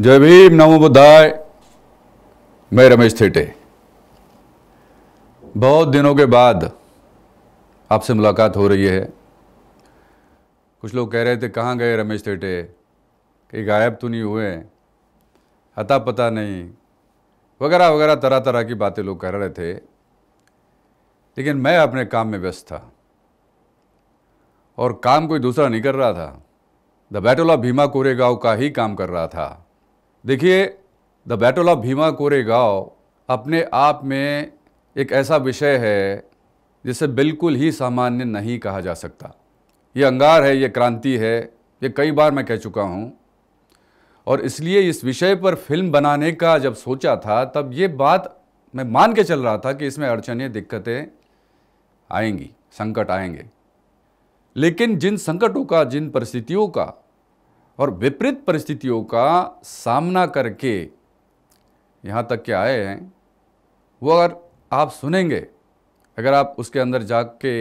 जय भीम नमो बुद्धाय मैं रमेश थेटे बहुत दिनों के बाद आपसे मुलाकात हो रही है कुछ लोग कह रहे थे कहाँ गए रमेश थेटे कि गायब तो नहीं हुए अता पता नहीं वगैरह वगैरह तरह तरह की बातें लोग कर रहे थे लेकिन मैं अपने काम में व्यस्त था और काम कोई दूसरा नहीं कर रहा था the battle of Bhima Koregaon का ही काम कर रहा था देखिए द बैटल ऑफ भीमा गाँव अपने आप में एक ऐसा विषय है जिसे बिल्कुल ही सामान्य नहीं कहा जा सकता ये अंगार है ये क्रांति है ये कई बार मैं कह चुका हूँ और इसलिए इस विषय पर फिल्म बनाने का जब सोचा था तब ये बात मैं मान के चल रहा था कि इसमें अड़चने दिक्कतें आएंगी संकट आएंगे लेकिन जिन संकटों का जिन परिस्थितियों का और विपरीत परिस्थितियों का सामना करके यहाँ तक के आए हैं वो अगर आप सुनेंगे अगर आप उसके अंदर जा के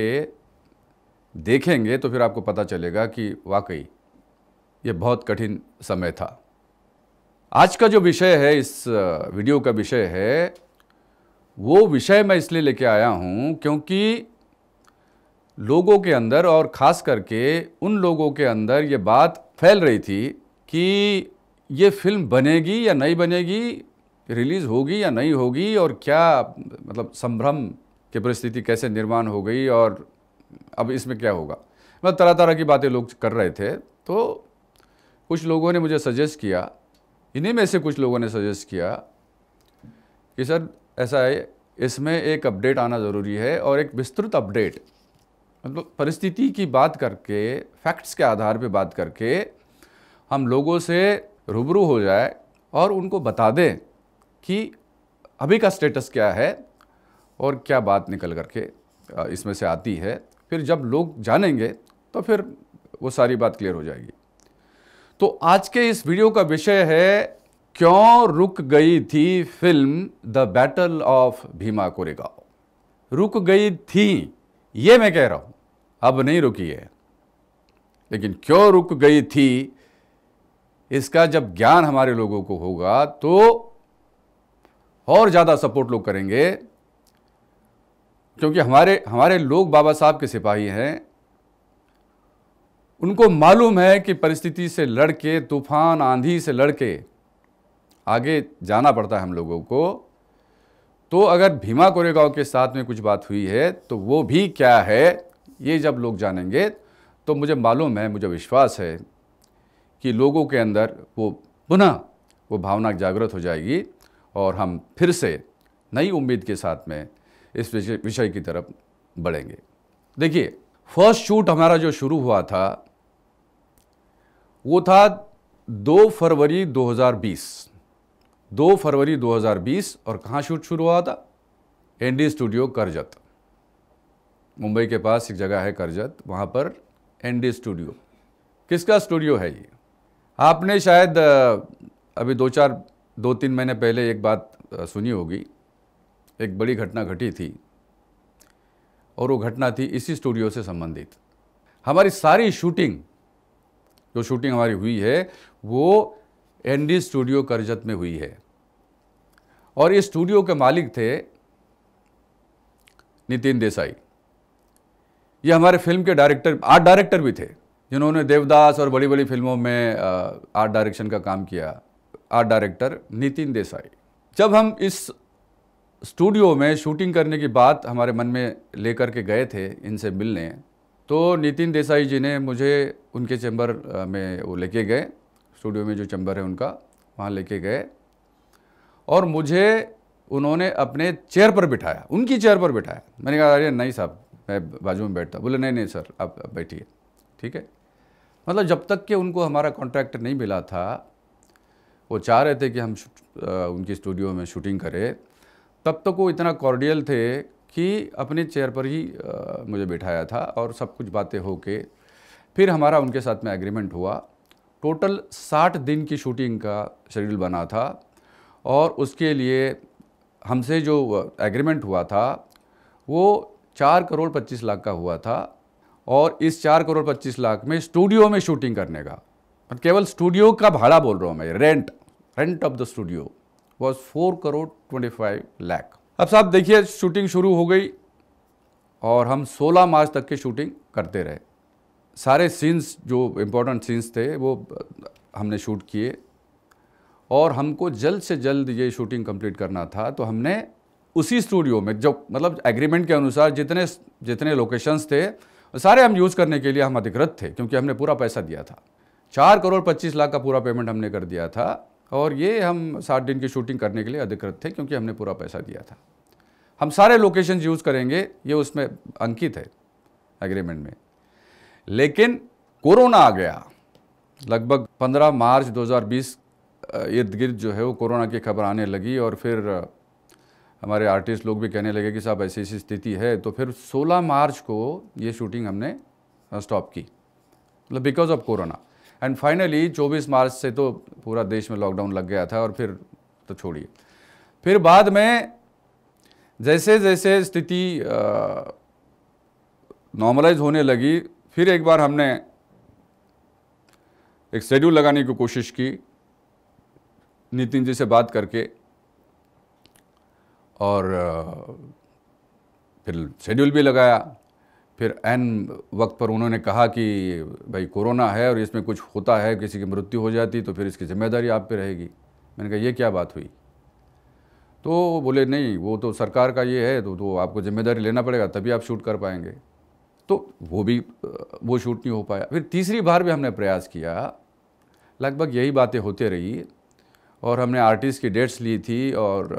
देखेंगे तो फिर आपको पता चलेगा कि वाकई ये बहुत कठिन समय था आज का जो विषय है इस वीडियो का विषय है वो विषय मैं इसलिए लेके आया हूँ क्योंकि लोगों के अंदर और ख़ास करके उन लोगों के अंदर ये बात फैल रही थी कि ये फिल्म बनेगी या नहीं बनेगी रिलीज़ होगी या नहीं होगी और क्या मतलब संभ्रम की परिस्थिति कैसे निर्माण हो गई और अब इसमें क्या होगा मतलब तरह तरह की बातें लोग कर रहे थे तो कुछ लोगों ने मुझे सजेस्ट किया इन्हीं में से कुछ लोगों ने सजेस्ट किया कि सर ऐसा है इसमें एक अपडेट आना ज़रूरी है और एक विस्तृत अपडेट मतलब परिस्थिति की बात करके फैक्ट्स के आधार पर बात करके हम लोगों से रूबरू हो जाए और उनको बता दें कि अभी का स्टेटस क्या है और क्या बात निकल करके इसमें से आती है फिर जब लोग जानेंगे तो फिर वो सारी बात क्लियर हो जाएगी तो आज के इस वीडियो का विषय है क्यों रुक गई थी film the battle of Bhima Koregaon रुक गई थी ये मैं कह रहा हूँ अब नहीं रुकी है लेकिन क्यों रुक गई थी इसका जब ज्ञान हमारे लोगों को होगा तो और ज़्यादा सपोर्ट लोग करेंगे क्योंकि हमारे हमारे लोग बाबा साहब के सिपाही हैं उनको मालूम है कि परिस्थिति से लड़ के तूफान आंधी से लड़ के आगे जाना पड़ता है हम लोगों को तो अगर भीमा कोरेगांव के साथ में कुछ बात हुई है तो वो भी क्या है ये जब लोग जानेंगे तो मुझे मालूम है मुझे विश्वास है कि लोगों के अंदर वो पुनः वो भावना जागृत हो जाएगी और हम फिर से नई उम्मीद के साथ में इस विषय की तरफ बढ़ेंगे देखिए फर्स्ट शूट हमारा जो शुरू हुआ था वो था 2 फरवरी 2020 2 फरवरी 2020 और कहाँ शूट शुरू हुआ था एनडी स्टूडियो करजत मुंबई के पास एक जगह है करजत वहाँ पर एनडी स्टूडियो किसका स्टूडियो है ये आपने शायद अभी दो चार दो तीन महीने पहले एक बात सुनी होगी एक बड़ी घटना घटी थी और वो घटना थी इसी स्टूडियो से संबंधित हमारी सारी शूटिंग जो शूटिंग हमारी हुई है वो एनडी स्टूडियो करजत में हुई है और ये स्टूडियो के मालिक थे नितिन देसाई ये हमारे फिल्म के डायरेक्टर आर्ट डायरेक्टर भी थे जिन्होंने देवदास और बड़ी बड़ी फिल्मों में आर्ट डायरेक्शन का काम किया आर्ट डायरेक्टर नितिन देसाई जब हम इस स्टूडियो में शूटिंग करने की बात हमारे मन में लेकर के गए थे इनसे मिलने तो नितिन देसाई जी ने मुझे उनके चैम्बर में वो लेके गए स्टूडियो में जो चैम्बर है उनका वहाँ लेके गए और मुझे उन्होंने अपने चेयर पर बिठाया उनकी चेयर पर बिठाया मैंने कहा अरे नहीं साहब मैं बाजू में बैठता बोले नहीं नहीं सर आप, आप बैठिए ठीक है मतलब जब तक कि उनको हमारा कॉन्ट्रैक्ट नहीं मिला था वो चाह रहे थे कि हम उनकी स्टूडियो में शूटिंग करें तब तक वो इतना कॉर्डियल थे कि अपने चेयर पर ही आ, मुझे बिठाया था और सब कुछ बातें हो के फिर हमारा उनके साथ में एग्रीमेंट हुआ टोटल साठ दिन की शूटिंग का शेड्यूल बना था और उसके लिए हमसे जो एग्रीमेंट हुआ था वो चार करोड़ पच्चीस लाख का हुआ था और इस चार करोड़ पच्चीस लाख में स्टूडियो में शूटिंग करने का मतलब केवल स्टूडियो का भाड़ा बोल रहा हूँ मैं rent rent of the studio was four crore twenty five lakh अब साहब देखिए शूटिंग शुरू हो गई और हम 16 मार्च तक के शूटिंग करते रहे सारे सीन्स जो इम्पोर्टेंट सीन्स थे वो हमने शूट किए और हमको जल्द से जल्द ये शूटिंग कंप्लीट करना था तो हमने उसी स्टूडियो में जब मतलब एग्रीमेंट के अनुसार जितने जितने लोकेशंस थे सारे हम यूज़ करने के लिए हम अधिकृत थे क्योंकि हमने पूरा पैसा दिया था चार करोड़ पच्चीस लाख का पूरा पेमेंट हमने कर दिया था और ये हम सात दिन की शूटिंग करने के लिए अधिकृत थे क्योंकि हमने पूरा पैसा दिया था हम सारे लोकेशन यूज़ करेंगे ये उसमें अंकित है एग्रीमेंट में लेकिन कोरोना आ गया लगभग 15 मार्च 2020 इर्द गिर्द जो है वो कोरोना की खबर आने लगी और फिर हमारे आर्टिस्ट लोग भी कहने लगे कि साहब ऐसी ऐसी स्थिति है तो फिर 16 मार्च को ये शूटिंग हमने स्टॉप की मतलब because of corona and finally 24 मार्च से तो पूरा देश में लॉकडाउन लग गया था और फिर तो छोड़िए फिर बाद में जैसे जैसे स्थिति नॉर्मलाइज होने लगी फिर एक बार हमने एक शेड्यूल लगाने की कोशिश की नितिन जी से बात करके और फिर शेड्यूल भी लगाया फिर एन वक्त पर उन्होंने कहा कि भाई कोरोना है और इसमें कुछ होता है किसी की मृत्यु हो जाती तो फिर इसकी जिम्मेदारी आप पे रहेगी मैंने कहा ये क्या बात हुई तो बोले नहीं वो तो सरकार का ये है तो तो आपको जिम्मेदारी लेना पड़ेगा तभी आप शूट कर पाएंगे तो वो भी वो शूट नहीं हो पाया फिर तीसरी बार भी हमने प्रयास किया लगभग यही बातें होते रही और हमने आर्टिस्ट की डेट्स ली थी और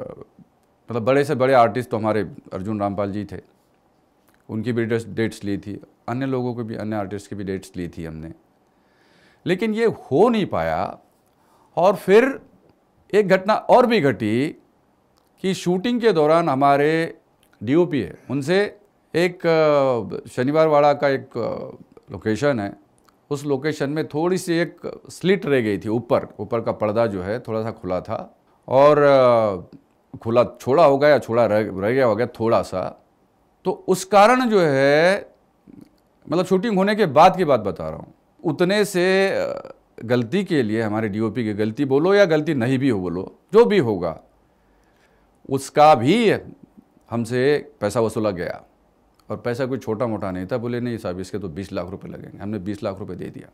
मतलब बड़े से बड़े आर्टिस्ट तो हमारे अर्जुन रामपाल जी थे उनकी भी डेट्स ली थी अन्य लोगों को भी अन्य आर्टिस्ट की भी डेट्स ली थी हमने लेकिन ये हो नहीं पाया और फिर एक घटना और भी घटी कि शूटिंग के दौरान हमारे डीओपी है उनसे एक शनिवार वाड़ा का एक लोकेशन है उस लोकेशन में थोड़ी सी एक स्लिट रह गई थी ऊपर ऊपर का पर्दा जो है थोड़ा सा खुला था और खुला छोड़ा होगा या छोड़ा रह, रह गया होगा थोड़ा सा तो उस कारण जो है मतलब शूटिंग होने के बाद की बात बता रहा हूँ उतने से गलती के लिए हमारे डीओपी की गलती बोलो या गलती नहीं भी हो बोलो जो भी होगा उसका भी हमसे पैसा वसूला गया और पैसा कोई छोटा मोटा नहीं था बोले नहीं साहब इसके तो बीस लाख रुपए लगेंगे हमने बीस लाख रुपए दे दिया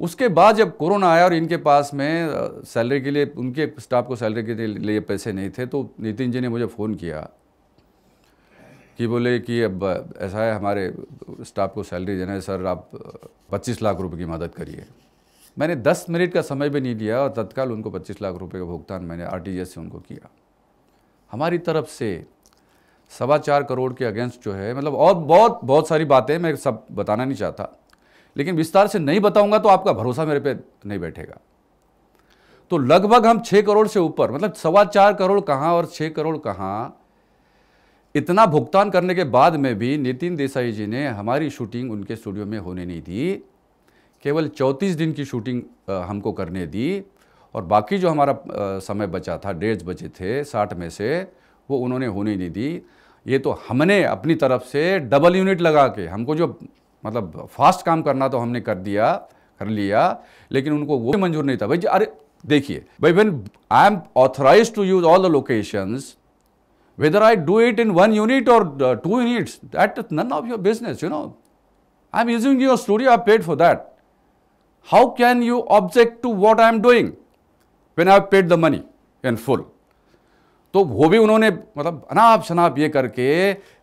उसके बाद जब कोरोना आया और इनके पास में सैलरी के लिए उनके स्टाफ को सैलरी के लिए पैसे नहीं थे तो नितिन जी ने मुझे फ़ोन किया कि बोले कि अब ऐसा है हमारे स्टाफ को सैलरी देना है सर आप 25 लाख रुपए की मदद करिए मैंने 10 मिनट का समय भी नहीं लिया और तत्काल उनको 25 लाख रुपए का भुगतान मैंने आर से उनको किया हमारी तरफ से सवा चार करोड़ के अगेंस्ट जो है मतलब और बहुत बहुत सारी बातें मैं सब बताना नहीं चाहता लेकिन विस्तार से नहीं बताऊंगा तो आपका भरोसा मेरे पे नहीं बैठेगा तो लगभग हम छः करोड़ से ऊपर मतलब सवा चार करोड़ कहाँ और छः करोड़ कहाँ इतना भुगतान करने के बाद में भी नितिन देसाई जी ने हमारी शूटिंग उनके स्टूडियो में होने नहीं दी केवल चौंतीस दिन की शूटिंग हमको करने दी और बाकी जो हमारा समय बचा था डेढ़ बचे थे साठ में से वो उन्होंने होने नहीं दी ये तो हमने अपनी तरफ से डबल यूनिट लगा के हमको जो मतलब फास्ट काम करना तो हमने कर दिया कर लिया लेकिन उनको वो मंजूर नहीं था भाई अरे देखिए भाई when I am authorize to use all the locations whether I do it in one unit और two units that is none of your business you know I am using your studio I paid for that how can you object to what I am doing when I paid the money in full तो वो भी उन्होंने मतलब अनाप शनाप ये करके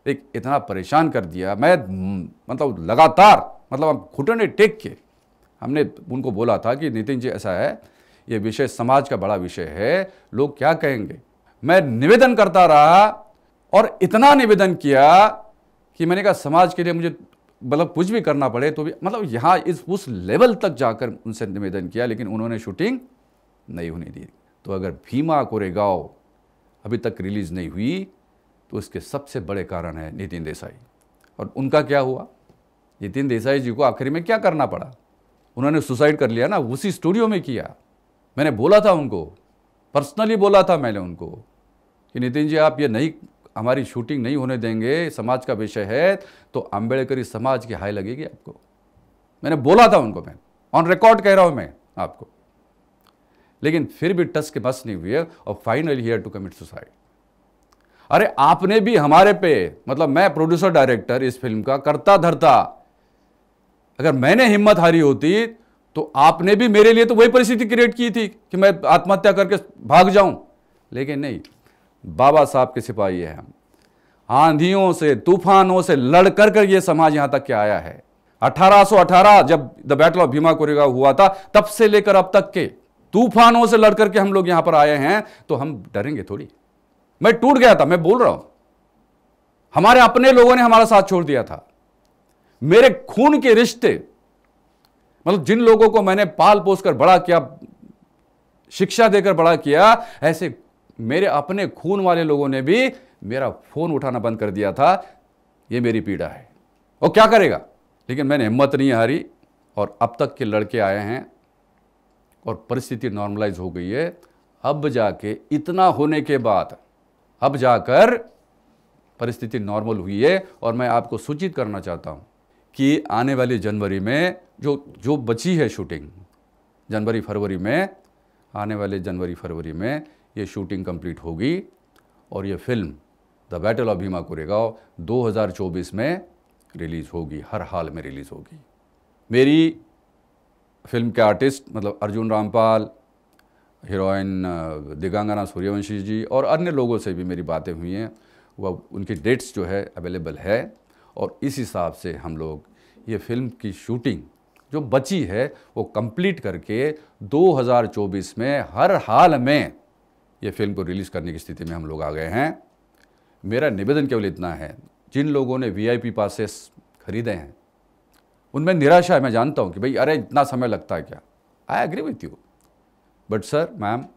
एक इतना परेशान कर दिया मैं हम्म, मतलब लगातार मतलब हम घुटने टेक के हमने उनको बोला था कि नितिन जी ऐसा है ये विषय समाज का बड़ा विषय है लोग क्या कहेंगे मैं निवेदन करता रहा और इतना निवेदन किया कि मैंने कहा समाज के लिए मुझे मतलब कुछ भी करना पड़े तो भी मतलब यहाँ इस उस लेवल तक जाकर उनसे निवेदन किया लेकिन उन्होंने शूटिंग नहीं होने दी तो अगर भीमा कोरेगाव अभी तक रिलीज़ नहीं हुई तो इसके सबसे बड़े कारण है नितिन देसाई और उनका क्या हुआ नितिन देसाई जी को आखिर में क्या करना पड़ा उन्होंने सुसाइड कर लिया ना उसी स्टूडियो में किया मैंने बोला था उनको पर्सनली बोला था मैंने उनको कि नितिन जी आप ये नहीं हमारी शूटिंग नहीं होने देंगे समाज का विषय है तो अम्बेडकरी समाज की हाई लगेगी आपको मैंने बोला था उनको मैं ऑन रिकॉर्ड कह रहा हूँ मैं आपको लेकिन फिर भी टस के बस नहीं हुई है और finally here to commit suicide अरे आपने भी हमारे पे मतलब मैं प्रोड्यूसर डायरेक्टर इस फिल्म का करता धरता अगर मैंने हिम्मत हारी होती तो आपने भी मेरे लिए तो वही परिस्थिति क्रिएट की थी कि मैं आत्महत्या करके भाग जाऊं लेकिन नहीं बाबा साहब के सिपाही है हम आंधियों से तूफानों से लड़ कर कर ये समाज यहां तक के आया है 1818 जब the battle of Bhima Korega हुआ था तब से लेकर अब तक के तूफानों से लड़ करके हम लोग यहां पर आए हैं तो हम डरेंगे थोड़ी मैं टूट गया था मैं बोल रहा हूं हमारे अपने लोगों ने हमारा साथ छोड़ दिया था मेरे खून के रिश्ते मतलब जिन लोगों को मैंने पाल पोस कर बड़ा किया शिक्षा देकर बड़ा किया ऐसे मेरे अपने खून वाले लोगों ने भी मेरा फोन उठाना बंद कर दिया था ये मेरी पीड़ा है और क्या करेगा लेकिन मैंने हिम्मत नहीं हारी और अब तक के लड़के आए हैं और परिस्थिति नॉर्मलाइज हो गई है अब जाके इतना होने के बाद अब जाकर परिस्थिति नॉर्मल हुई है और मैं आपको सूचित करना चाहता हूँ कि आने वाली जनवरी में जो जो बची है शूटिंग जनवरी फरवरी में आने वाले जनवरी फरवरी में ये शूटिंग कंप्लीट होगी और ये film the battle of Bhima Korega 2024 में रिलीज़ होगी हर हाल में रिलीज़ होगी मेरी फिल्म के आर्टिस्ट मतलब अर्जुन रामपाल हीरोइन दिगांगना सूर्यवंशी जी और अन्य लोगों से भी मेरी बातें हुई हैं वह उनकी डेट्स जो है अवेलेबल है और इस हिसाब से हम लोग ये फिल्म की शूटिंग जो बची है वो कंप्लीट करके 2024 में हर हाल में ये फिल्म को रिलीज़ करने की स्थिति में हम लोग आ गए हैं मेरा निवेदन केवल इतना है जिन लोगों ने वीआईपी पासेस खरीदे हैं उनमें निराशा है मैं जानता हूँ कि भाई अरे इतना समय लगता है क्या I agree with you But sir, ma'am,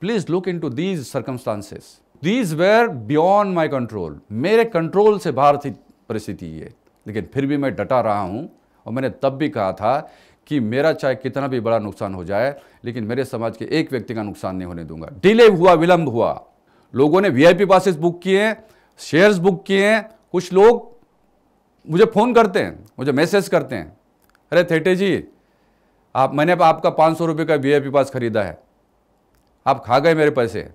please look into these circumstances. These were beyond my control. मेरे कंट्रोल से बाहर थी परिस्थिति ये लेकिन फिर भी मैं डटा रहा hu और मैंने तब भी कहा था कि मेरा चाहे कितना भी बड़ा नुकसान हो जाए लेकिन मेरे समाज के एक व्यक्ति का नुकसान नहीं होने दूंगा डिले हुआ विलंब हुआ लोगों ने वीआईपी पासिस बुक किए हैं शेयर्स बुक किए हैं कुछ लोग मुझे फ़ोन करते हैं मुझे मैसेज करते हैं अरे थेटे जी आप मैंने आपका पाँच सौ रुपये का वी पास खरीदा है आप खा गए मेरे पैसे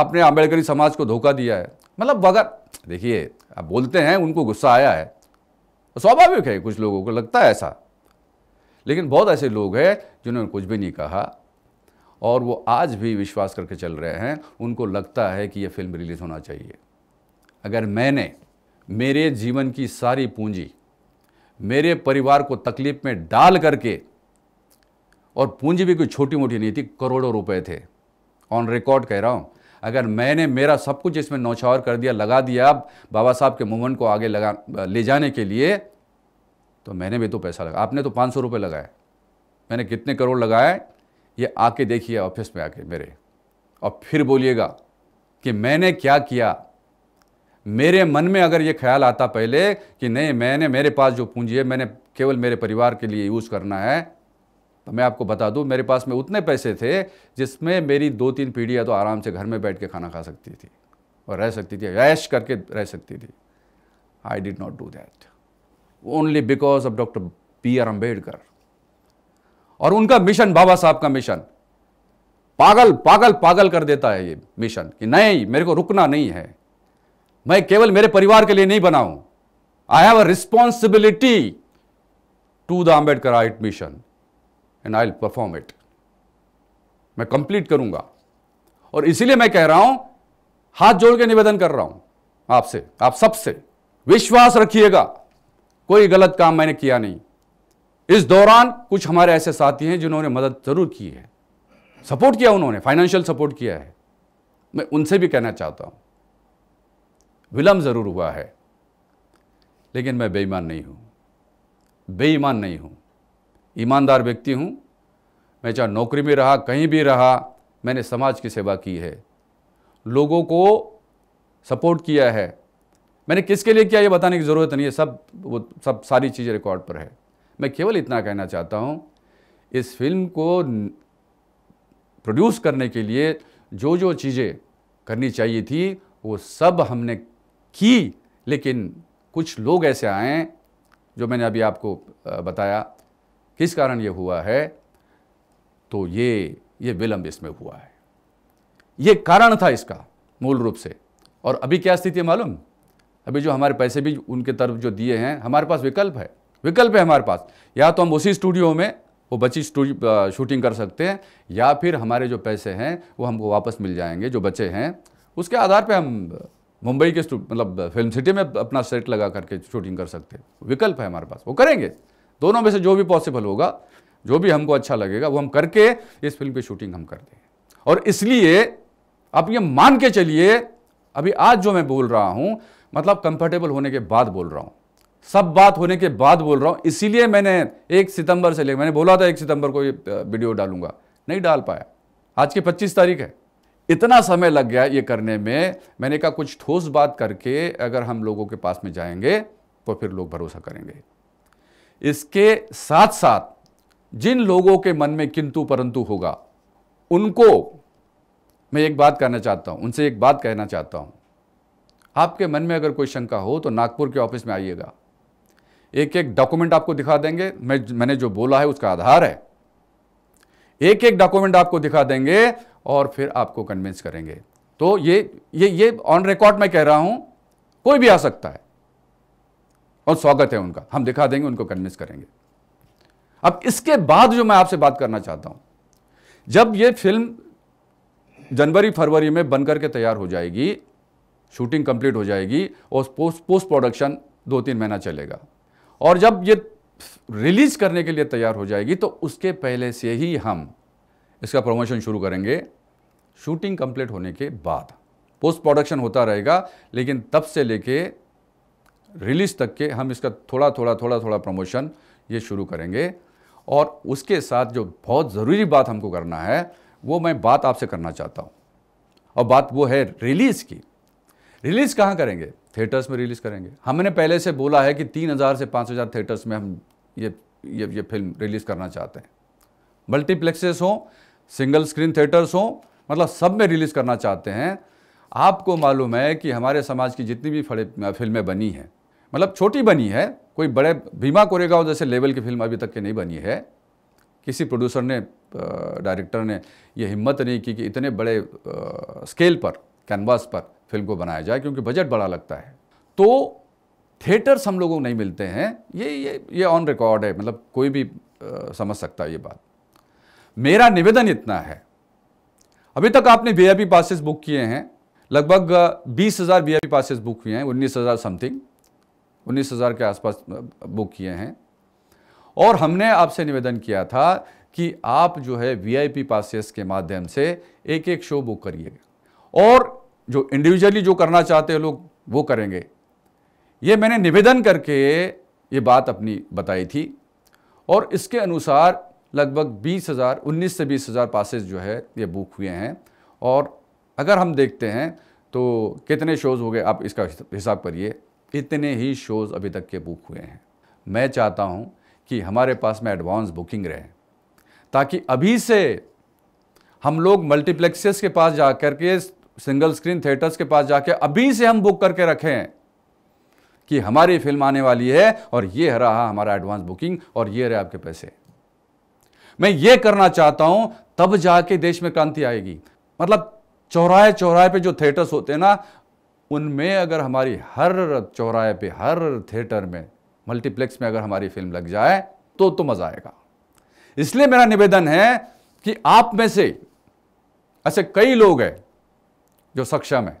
आपने आम्बेडकरी समाज को धोखा दिया है मतलब वगैरह देखिए आप बोलते हैं उनको गुस्सा आया है स्वाभाविक है कुछ लोगों को लगता है ऐसा लेकिन बहुत ऐसे लोग हैं जिन्होंने कुछ भी नहीं कहा और वो आज भी विश्वास करके चल रहे हैं उनको लगता है कि ये फिल्म रिलीज़ होना चाहिए अगर मैंने मेरे जीवन की सारी पूंजी मेरे परिवार को तकलीफ़ में डाल करके और पूंजी भी कोई छोटी मोटी नहीं थी करोड़ों रुपए थे ऑन रिकॉर्ड कह रहा हूँ अगर मैंने मेरा सब कुछ इसमें नौछावर कर दिया लगा दिया बाबा साहब के मूवमेंट को आगे लगा ले जाने के लिए तो मैंने भी तो पैसा लगा आपने तो पाँच सौ रुपये लगाए मैंने कितने करोड़ लगाए ये आके देखिए ऑफिस में आके मेरे और फिर बोलिएगा कि मैंने क्या किया मेरे मन में अगर ये ख्याल आता पहले कि नहीं मैंने मेरे पास जो पूंजी है मैंने केवल मेरे परिवार के लिए यूज़ करना है तो मैं आपको बता दूं मेरे पास में उतने पैसे थे जिसमें मेरी दो तीन पीढ़ियाँ तो आराम से घर में बैठ के खाना खा सकती थी और रह सकती थी ऐश करके रह सकती थी I did not do that only because of doctor B R Ambedkar और उनका मिशन बाबा साहब का मिशन पागल पागल पागल कर देता है ये मिशन कि नहीं मेरे को रुकना नहीं है मैं केवल मेरे परिवार के लिए नहीं बनाऊं I have a responsibility to the Ambedkarite mission and I perform it मैं कंप्लीट करूंगा और इसीलिए मैं कह रहा हूं हाथ जोड़ के निवेदन कर रहा हूं आपसे आप सबसे विश्वास रखिएगा कोई गलत काम मैंने किया नहीं इस दौरान कुछ हमारे ऐसे साथी हैं जिन्होंने मदद जरूर की है सपोर्ट किया उन्होंने फाइनेंशियल सपोर्ट किया है मैं उनसे भी कहना चाहता हूं विलंब जरूर हुआ है लेकिन मैं बेईमान नहीं हूं बेईमान नहीं हूं ईमानदार व्यक्ति हूँ मैं चाहे नौकरी में रहा कहीं भी रहा मैंने समाज की सेवा की है लोगों को सपोर्ट किया है मैंने किसके लिए किया ये बताने की ज़रूरत नहीं है सब वो सब सारी चीज़ें रिकॉर्ड पर है मैं केवल इतना कहना चाहता हूँ इस फिल्म को प्रोड्यूस करने के लिए जो जो चीज़ें करनी चाहिए थी वो सब हमने की लेकिन कुछ लोग ऐसे आए जो मैंने अभी आपको बताया किस कारण ये हुआ है तो ये ये विलंब इसमें हुआ है ये कारण था इसका मूल रूप से और अभी क्या स्थिति है मालूम अभी जो हमारे पैसे भी उनके तरफ जो दिए हैं हमारे पास विकल्प है विकल्प है हमारे पास या तो हम उसी स्टूडियो में वो बची शूटिंग कर सकते हैं या फिर हमारे जो पैसे हैं वो हमको वापस मिल जाएंगे जो बचे हैं उसके आधार पर हम मुंबई के मतलब फिल्म सिटी में अपना सेट लगा करके शूटिंग कर सकते हैं विकल्प है हमारे पास वो करेंगे दोनों में से जो भी पॉसिबल होगा जो भी हमको अच्छा लगेगा वो हम करके इस फिल्म की शूटिंग हम कर देंगे और इसलिए आप ये मान के चलिए अभी आज जो मैं बोल रहा हूं मतलब कंफर्टेबल होने के बाद बोल रहा हूँ सब बात होने के बाद बोल रहा हूं इसीलिए मैंने एक सितंबर से ले मैंने बोला था एक सितंबर को ये वीडियो डालूंगा नहीं डाल पाया आज की पच्चीस तारीख है इतना समय लग गया ये करने में मैंने कहा कुछ ठोस बात करके अगर हम लोगों के पास में जाएंगे तो फिर लोग भरोसा करेंगे इसके साथ साथ जिन लोगों के मन में किंतु परंतु होगा उनको मैं एक बात कहना चाहता हूं उनसे एक बात कहना चाहता हूं आपके मन में अगर कोई शंका हो तो नागपुर के ऑफिस में आइएगा एक एक डॉक्यूमेंट आपको दिखा देंगे मैं मैंने जो बोला है उसका आधार है एक एक डॉक्यूमेंट आपको दिखा देंगे और फिर आपको कन्विंस करेंगे तो ये ये ये ऑन रिकॉर्ड मैं कह रहा हूं कोई भी आ सकता है और स्वागत है उनका हम दिखा देंगे उनको कन्विंस करेंगे अब इसके बाद जो मैं आपसे बात करना चाहता हूं जब ये फिल्म जनवरी फरवरी में बनकर के तैयार हो जाएगी शूटिंग कंप्लीट हो जाएगी और पोस्ट पोस्ट प्रोडक्शन दो तीन महीना चलेगा और जब ये रिलीज करने के लिए तैयार हो जाएगी तो उसके पहले से ही हम इसका प्रमोशन शुरू करेंगे शूटिंग कंप्लीट होने के बाद पोस्ट प्रोडक्शन होता रहेगा लेकिन तब से लेके रिलीज़ तक के हम इसका थोड़ा थोड़ा थोड़ा थोड़ा प्रमोशन ये शुरू करेंगे और उसके साथ जो बहुत ज़रूरी बात हमको करना है वो मैं बात आपसे करना चाहता हूँ और बात वो है रिलीज़ की रिलीज़ कहाँ करेंगे थिएटर्स में रिलीज़ करेंगे हमने पहले से बोला है कि तीन हज़ार से पाँच हज़ार थिएटर्स में हम ये ये ये फिल्म रिलीज़ करना चाहते हैं मल्टीप्लेक्सेस हों सिंगल स्क्रीन थिएटर्स हों मतलब सब में रिलीज़ करना चाहते हैं आपको मालूम है कि हमारे समाज की जितनी भी फिल्में बनी हैं मतलब छोटी बनी है कोई बड़े भीमा कोरेगांव जैसे लेवल की फिल्म अभी तक की नहीं बनी है किसी प्रोड्यूसर ने डायरेक्टर ने ये हिम्मत नहीं की कि इतने बड़े स्केल पर कैनवास पर फिल्म को बनाया जाए क्योंकि बजट बड़ा लगता है तो थिएटर्स हम लोगों को नहीं मिलते हैं ये ये ये ऑन रिकॉर्ड है मतलब कोई भी आ, समझ सकता है ये बात मेरा निवेदन इतना है अभी तक आपने V I P passes book किए हैं लगभग बीस हज़ार V I P passes book हुए हैं उन्नीस हज़ार समथिंग उन्नीस हज़ार के आसपास बुक किए हैं और हमने आपसे निवेदन किया था कि आप जो है वीआईपी पासेस के माध्यम से एक एक शो बुक करिएगा और जो इंडिविजुअली जो करना चाहते हैं लोग वो करेंगे ये मैंने निवेदन करके ये बात अपनी बताई थी और इसके अनुसार लगभग बीस हज़ार उन्नीस से बीस हज़ार पासेज जो है ये बुक हुए हैं और अगर हम देखते हैं तो कितने शोज़ हो गए आप इसका हिसाब करिए इतने ही शोज़ अभी तक के बुक हुए हैं मैं चाहता हूं कि हमारे पास में एडवांस बुकिंग रहे ताकि अभी से हम लोग मल्टीप्लेक्सेस के पास जा कर के सिंगल स्क्रीन थिएटर्स के पास जाके अभी से हम बुक करके रखें कि हमारी फिल्म आने वाली है और ये रहा हमारा एडवांस बुकिंग और ये रहे आपके पैसे मैं ये करना चाहता हूं तब जाके देश में क्रांति आएगी मतलब चौराहे चौराहे पे जो थिएटर्स होते हैं ना उनमें अगर हमारी हर चौराहे पे हर थिएटर में मल्टीप्लेक्स में अगर हमारी फिल्म लग जाए तो तो मज़ा आएगा इसलिए मेरा निवेदन है कि आप में से ऐसे कई लोग हैं जो सक्षम है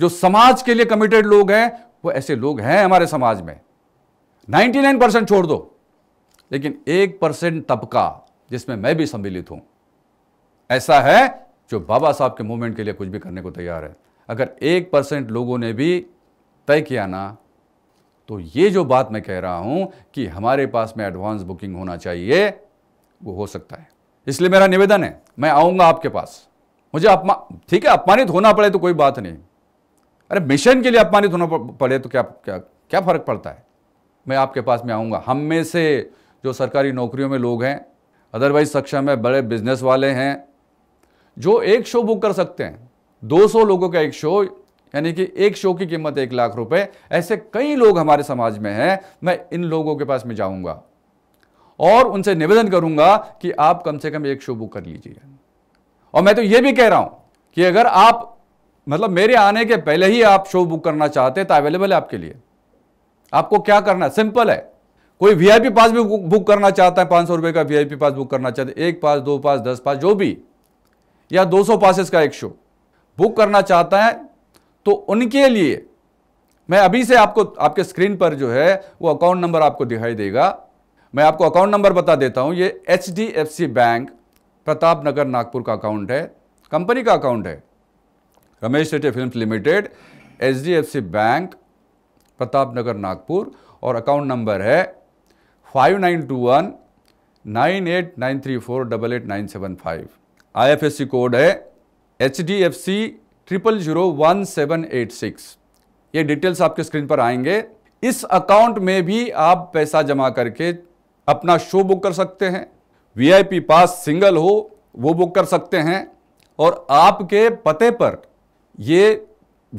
जो समाज के लिए कमिटेड लोग हैं वो ऐसे लोग हैं हमारे समाज में 99 परसेंट छोड़ दो लेकिन एक परसेंट तबका जिसमें मैं भी सम्मिलित हूं ऐसा है जो बाबा साहब के मूवमेंट के लिए कुछ भी करने को तैयार है अगर एक परसेंट लोगों ने भी तय किया ना तो ये जो बात मैं कह रहा हूं कि हमारे पास में एडवांस बुकिंग होना चाहिए वो हो सकता है इसलिए मेरा निवेदन है मैं आऊंगा आपके पास मुझे अपमान ठीक है अपमानित होना पड़े तो कोई बात नहीं अरे मिशन के लिए अपमानित होना पड़े तो क्या क्या क्या फर्क पड़ता है मैं आपके पास में आऊँगा हम में से जो सरकारी नौकरियों में लोग हैं अदरवाइज सक्षम है बड़े बिजनेस वाले हैं जो एक शो बुक कर सकते हैं 200 लोगों का एक शो यानी कि एक शो की कीमत एक लाख रुपए ऐसे कई लोग हमारे समाज में हैं मैं इन लोगों के पास में जाऊंगा और उनसे निवेदन करूंगा कि आप कम से कम एक शो बुक कर लीजिए और मैं तो यह भी कह रहा हूं कि अगर आप मतलब मेरे आने के पहले ही आप शो बुक करना चाहते हैं तो अवेलेबल है आपके लिए आपको क्या करना है सिंपल है कोई वीआईपी पास भी बुक करना चाहता है पांच सौ रुपए का वीआईपी पास बुक करना चाहते एक पास दो पास दस पास जो भी या दो सौ पासिस का एक शो बुक करना चाहता है तो उनके लिए मैं अभी से आपको आपके स्क्रीन पर जो है वो अकाउंट नंबर आपको दिखाई देगा मैं आपको अकाउंट नंबर बता देता हूं ये एच बैंक प्रताप नगर नागपुर का अकाउंट है कंपनी का अकाउंट है Ramesh Sethi film limited H bank Pratap Nagar Nagpur और अकाउंट नंबर है five nine two one nine eight nine three four double eight nine seven five I code है H D F C triple zero one seven eight six ये details आपके screen पर आएंगे इस account में भी आप पैसा जमा करके अपना शो बुक कर सकते हैं वीआईपी पास सिंगल हो वो बुक कर सकते हैं और आपके पते पर ये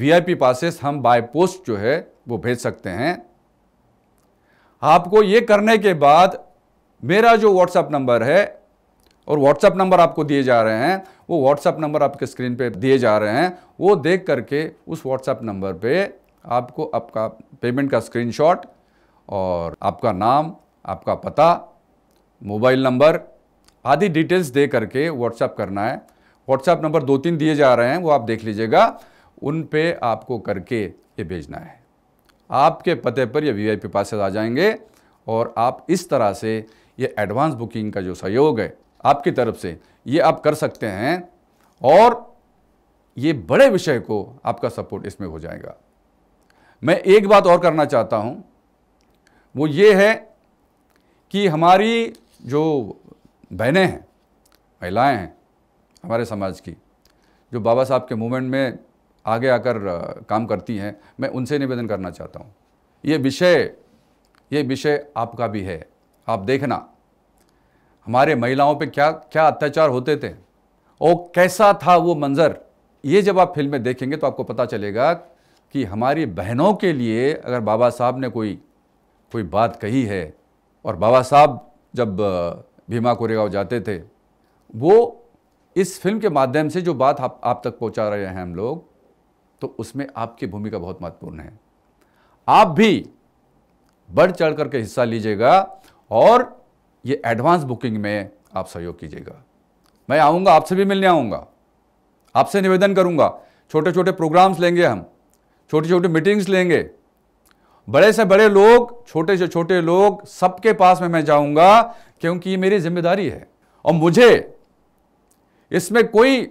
वीआईपी पासेस हम बाय पोस्ट जो है वो भेज सकते हैं आपको ये करने के बाद मेरा जो व्हाट्सएप नंबर है और व्हाट्सएप नंबर आपको दिए जा रहे हैं वो व्हाट्सएप नंबर आपके स्क्रीन पे दिए जा रहे हैं वो देख करके उस व्हाट्सएप नंबर पे आपको आपका पेमेंट का स्क्रीनशॉट और आपका नाम आपका पता मोबाइल नंबर आदि डिटेल्स दे करके व्हाट्सअप करना है व्हाट्सएप नंबर दो तीन दिए जा रहे हैं वो आप देख लीजिएगा उन पर आपको करके ये भेजना है आपके पते पर यह वी आई आ जाएंगे और आप इस तरह से ये एडवांस बुकिंग का जो सहयोग है आपकी तरफ से ये आप कर सकते हैं और ये बड़े विषय को आपका सपोर्ट इसमें हो जाएगा मैं एक बात और करना चाहता हूँ वो ये है कि हमारी जो बहनें हैं महिलाएं हैं हमारे समाज की जो बाबा साहब के मूवमेंट में आगे आकर काम करती हैं मैं उनसे निवेदन करना चाहता हूँ ये विषय ये विषय आपका भी है आप देखना हमारे महिलाओं पे क्या क्या अत्याचार होते थे और कैसा था वो मंज़र ये जब आप फिल्में देखेंगे तो आपको पता चलेगा कि हमारी बहनों के लिए अगर बाबा साहब ने कोई कोई बात कही है और बाबा साहब जब भीमा कोरेगांव जाते थे वो इस फिल्म के माध्यम से जो बात आप, आप तक पहुंचा रहे हैं हम लोग तो उसमें आपकी भूमिका बहुत महत्वपूर्ण है आप भी बढ़ चढ़ करके हिस्सा लीजिएगा और ये एडवांस बुकिंग में आप सहयोग कीजिएगा मैं आऊँगा आपसे भी मिलने आऊँगा आपसे निवेदन करूँगा छोटे छोटे प्रोग्राम्स लेंगे हम छोटी छोटी मीटिंग्स लेंगे बड़े से बड़े लोग छोटे से छोटे लोग सबके पास में मैं जाऊंगा क्योंकि ये मेरी जिम्मेदारी है और मुझे इसमें कोई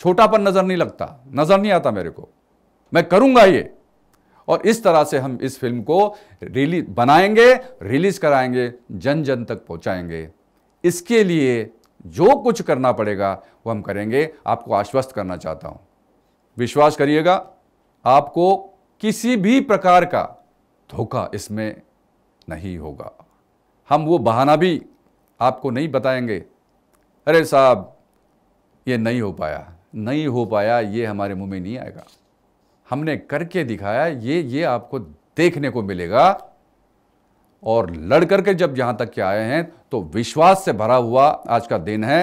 छोटापन नज़र नहीं लगता नज़र नहीं आता मेरे को मैं करूंगा ये और इस तरह से हम इस फिल्म को रिलीज बनाएंगे रिलीज कराएंगे जन जन तक पहुंचाएंगे इसके लिए जो कुछ करना पड़ेगा वो हम करेंगे आपको आश्वस्त करना चाहता हूं विश्वास करिएगा आपको किसी भी प्रकार का धोखा इसमें नहीं होगा हम वो बहाना भी आपको नहीं बताएंगे अरे साहब ये नहीं हो पाया नहीं हो पाया ये हमारे मुंह में नहीं आएगा हमने करके दिखाया ये ये आपको देखने को मिलेगा और लड़ करके जब यहां तक के आए हैं तो विश्वास से भरा हुआ आज का दिन है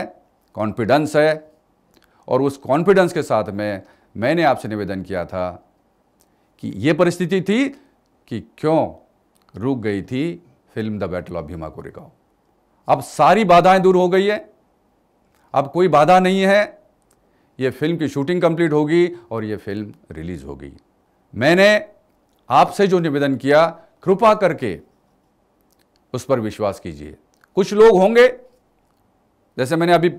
कॉन्फिडेंस है और उस कॉन्फिडेंस के साथ में मैंने आपसे निवेदन किया था कि यह परिस्थिति थी कि क्यों रुक गई थी film the battle of Bhima Koregaon अब सारी बाधाएं दूर हो गई है अब कोई बाधा नहीं है ये फिल्म की शूटिंग कंप्लीट होगी और ये फिल्म रिलीज़ होगी मैंने आपसे जो निवेदन किया कृपा करके उस पर विश्वास कीजिए कुछ लोग होंगे जैसे मैंने अभी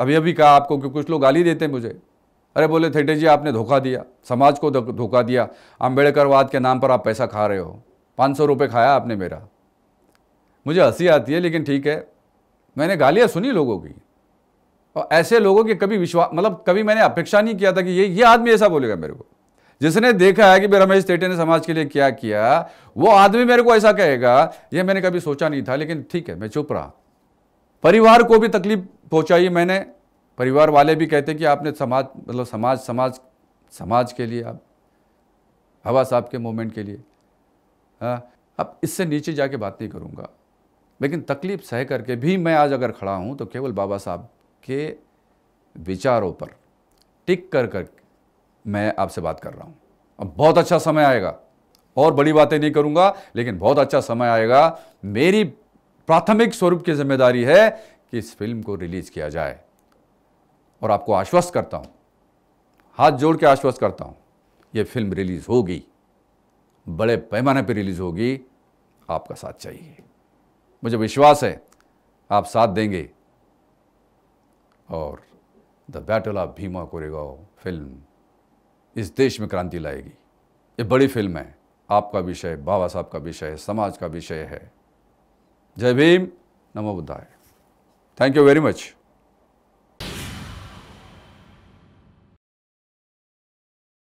अभी अभी कहा आपको कि कुछ लोग गाली देते हैं मुझे अरे बोले थेटे जी आपने धोखा दिया समाज को धोखा दिया अम्बेडकरवाद के नाम पर आप पैसा खा रहे हो पाँच सौ रुपये खाया आपने मेरा मुझे हंसी आती है लेकिन ठीक है मैंने गालियाँ सुनी लोगों की और ऐसे लोगों के कभी विश्वास मतलब कभी मैंने अपेक्षा नहीं किया था कि ये ये आदमी ऐसा बोलेगा मेरे को जिसने देखा है कि भाई रमेश तेटे ने समाज के लिए क्या किया वो आदमी मेरे को ऐसा कहेगा ये मैंने कभी सोचा नहीं था लेकिन ठीक है मैं चुप रहा परिवार को भी तकलीफ पहुंचाई मैंने परिवार वाले भी कहते कि आपने समाज मतलब समाज समाज समाज के लिए आप हवा साहब के मोमेंट के लिए हाँ अब इससे नीचे जाके बात नहीं करूँगा लेकिन तकलीफ सह करके भी मैं आज अगर खड़ा हूँ तो केवल बाबा साहब के विचारों पर टिक कर कर मैं आपसे बात कर रहा हूँ अब बहुत अच्छा समय आएगा और बड़ी बातें नहीं करूँगा लेकिन बहुत अच्छा समय आएगा मेरी प्राथमिक स्वरूप की जिम्मेदारी है कि इस फिल्म को रिलीज़ किया जाए और आपको आश्वस्त करता हूँ हाथ जोड़ के आश्वस्त करता हूँ ये फिल्म रिलीज़ होगी बड़े पैमाने पर रिलीज़ होगी आपका साथ चाहिए मुझे विश्वास है आप साथ देंगे और the battle of Bhima Koregaon film इस देश में क्रांति लाएगी ये बड़ी फिल्म है आपका विषय बाबा साहब का विषय समाज का विषय है जय भीम नमो बुद्धाय थैंक यू वेरी मच